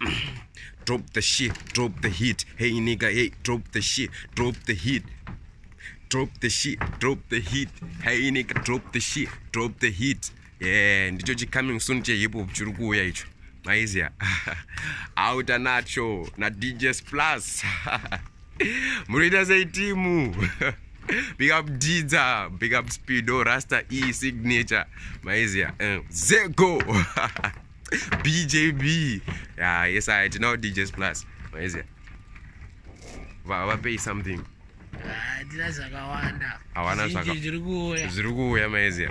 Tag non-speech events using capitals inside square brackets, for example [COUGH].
[CLEARS THROAT] drop the shit, drop the heat. Hey nigga, hey, drop the shit, drop the heat. Drop the shit, drop the heat. Hey nigga, drop the shit, drop the heat. Yeah, ndicho coming soon chehip hop chiri kuuya icho. Out [LAUGHS] Auta nacho na DJs [LAUGHS] Plus. Murida say timu. [LAUGHS] big up Diza, big up Speedo, Rasta E signature. Maizia. Eh, Zego. [LAUGHS] bjb ya yes i do know djs plus where is it va pay something ah, ndira zvakawanda awana zvakawanda zviri kuuya zviri kuuya maize